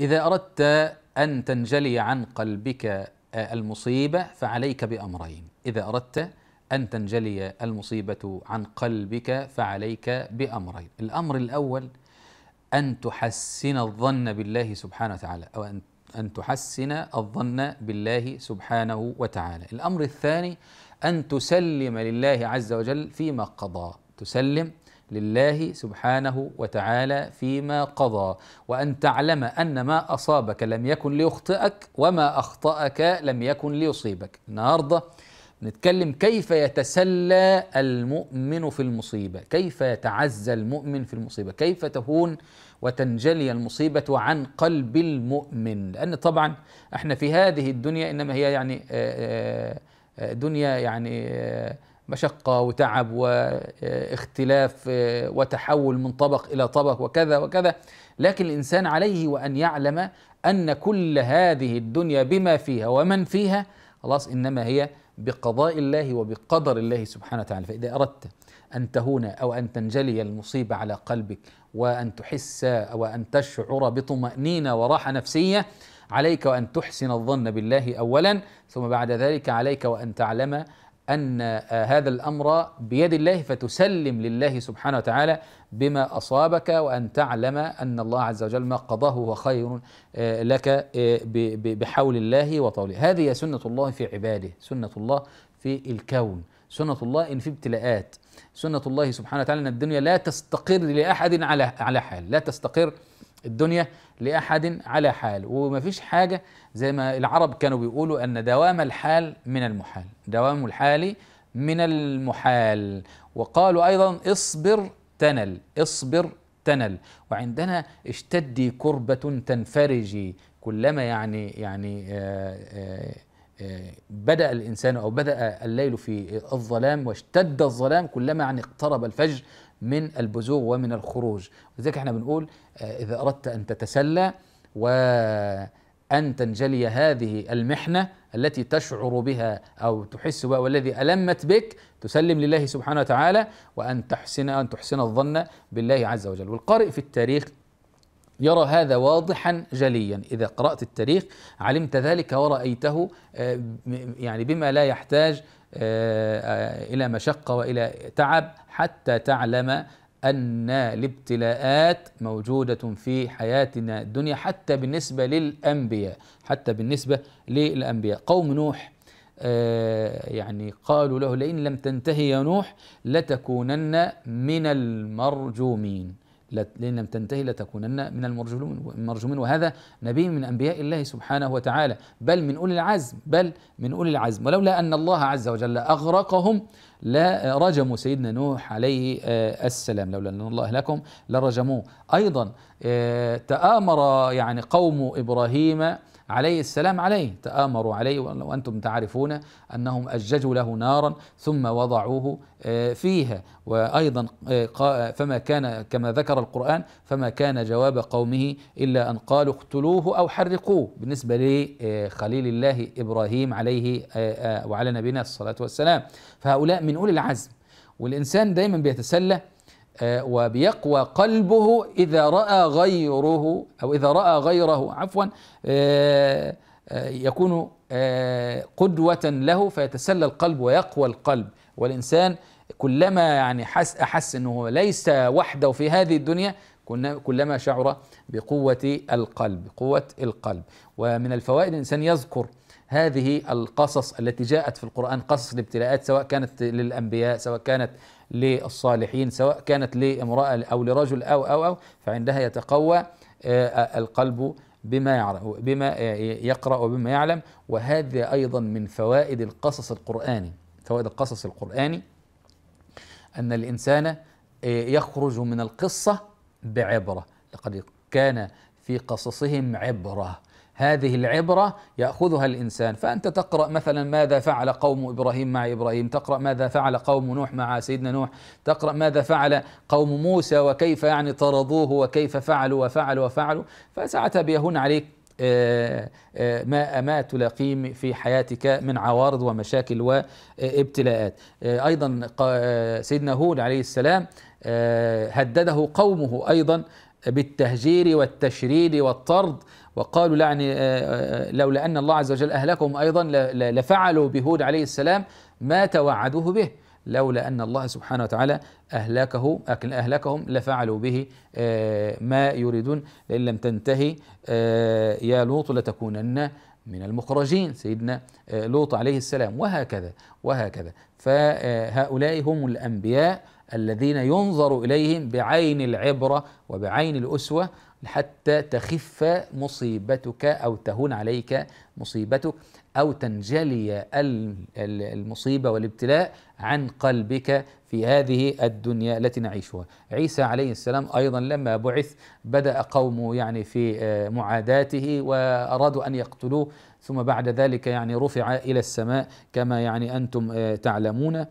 إذا أردت أن تنجلي عن قلبك المصيبة فعليك بأمرين إذا أردت أن تنجلي المصيبة عن قلبك فعليك بأمرين الأمر الأول أن تحسن الظن بالله سبحانه وتعالى أو أن أن تحسن الظن بالله سبحانه وتعالى الأمر الثاني أن تسلم لله عز وجل فيما قضى تسلم لله سبحانه وتعالى فيما قضى وان تعلم ان ما اصابك لم يكن ليخطئك وما اخطاك لم يكن ليصيبك النهارده نتكلم كيف يتسلى المؤمن في المصيبه كيف يتعزى المؤمن في المصيبه كيف تهون وتنجلي المصيبه عن قلب المؤمن لان طبعا احنا في هذه الدنيا انما هي يعني آه، آه، آه، دنيا يعني مشقة وتعب واختلاف آه، وتحول من طبق إلى طبق وكذا وكذا لكن الإنسان عليه وأن يعلم أن كل هذه الدنيا بما فيها ومن فيها خلاص إنما هي بقضاء الله وبقدر الله سبحانه وتعالى فإذا أردت أن تهون أو أن تنجلي المصيبة على قلبك وأن تحس أو أن تشعر بطمأنينة وراحة نفسية عليك وأن تحسن الظن بالله أولا ثم بعد ذلك عليك وأن تعلم أن آه، هذا الأمر بيد الله فتسلم لله سبحانه وتعالى بما أصابك وأن تعلم أن الله عز وجل ما قضاه هو خير آه، لك آه، بحول الله وطوله هذه سنة الله في عباده سنة الله في الكون سنة الله إن في ابتلاءات سنة الله سبحانه وتعالى أن الدنيا لا تستقر لأحد على على حال لا تستقر الدنيا لأحد على حال ومفيش حاجة زي ما العرب كانوا بيقولوا أن دوام الحال من المحال دوام الحال من المحال وقالوا أيضا اصبر تنل اصبر تنل وعندنا اشتدي كربة تنفرجي كلما يعني يعني آه، آه، آه، بدأ الإنسان أو بدأ الليل في الظلام واشتد الظلام كلما يعني اقترب الفجر من البزوغ ومن الخروج لذلك احنا بنقول آه، إذا أردت أن تتسلى وأن تنجلي هذه المحنة التي تشعر بها أو تحس بها والذي ألمت بك تسلم لله سبحانه وتعالى وأن تحسن أن تحسن الظن بالله عز وجل والقارئ في التاريخ يرى هذا واضحا جليا إذا قرأت التاريخ علمت ذلك ورأيته آه، يعني بما لا يحتاج آه، آه، إلى مشقة وإلى تعب حتى تعلم أن الابتلاءات موجودة في حياتنا الدنيا حتى بالنسبة للأنبياء حتى بالنسبة للأنبياء قوم نوح يعني قالوا له لئن لم تنتهي يا نوح لتكونن من المرجومين لان لم تنتهي لتكونن من المرجومين وهذا نبي من أنبياء الله سبحانه وتعالى بل من أولي العزم بل من أولي العزم ولولا أن الله عز وجل أغرقهم لرجموا سيدنا نوح عليه آه، السلام لولا أن الله لكم لرجموه أيضا آه، تآمر يعني قوم إبراهيم عليه السلام عليه تآمروا عليه وأنتم تعرفون أنهم أججوا له نارا ثم وضعوه آه، فيها وأيضا آه، آه، فما كان كما ذكر القرآن فما كان جواب قومه إلا أن قالوا اقتلوه أو حرقوه بالنسبة لخليل الله إبراهيم عليه وعلى نبينا الصلاة والسلام فهؤلاء من أولي العزم والإنسان دايما بيتسلى آه، وبيقوى قلبه إذا رأى غيره أو إذا رأى غيره عفوا آه، آه، يكون قدوة له فيتسلى القلب ويقوى القلب والإنسان كلما يعني حس أحس أنه ليس وحده في هذه الدنيا كلما شعر بقوة القلب قوة القلب ومن الفوائد الإنسان يذكر هذه القصص التي جاءت في القرآن قصص الابتلاءات سواء كانت للأنبياء سواء كانت للصالحين سواء كانت لامرأة أو لرجل أو أو أو فعندها يتقوى آه، القلب بما يعرف بما آه، يقرأ وبما يعلم وهذا أيضا من فوائد القصص القرآني فوائد القصص القرآني أن الإنسان آه، يخرج من القصة بعبرة لقد كان في قصصهم عبرة هذه العبرة يأخذها الإنسان فأنت تقرأ مثلا ماذا فعل قوم إبراهيم مع إبراهيم تقرأ ماذا فعل قوم نوح مع سيدنا نوح تقرأ ماذا فعل قوم موسى وكيف يعني طردوه وكيف فعلوا وفعلوا وفعلوا فساعتها بيهون عليك آه، آه، ما ما تلاقيه في حياتك من عوارض ومشاكل وابتلاءات آه، ايضا سيدنا هود عليه السلام آه، هدده قومه ايضا بالتهجير والتشريد والطرد وقالوا يعني لولا ان الله عز وجل اهلكهم ايضا لفعلوا بهود عليه السلام ما توعدوه به لولا ان الله سبحانه وتعالى اهلكه اهلكهم لفعلوا به ما يريدون لان لم تنتهي يا لوط لتكونن من المخرجين سيدنا آه، لوط عليه السلام وهكذا وهكذا فهؤلاء هم الأنبياء الذين ينظر إليهم بعين العبرة وبعين الأسوة حتى تخف مصيبتك او تهون عليك مصيبتك او تنجلي المصيبه والابتلاء عن قلبك في هذه الدنيا التي نعيشها. عيسى عليه السلام ايضا لما بعث بدا قومه يعني في آه، معاداته وارادوا ان يقتلوه ثم بعد ذلك يعني رفع الى السماء كما يعني انتم آه، تعلمون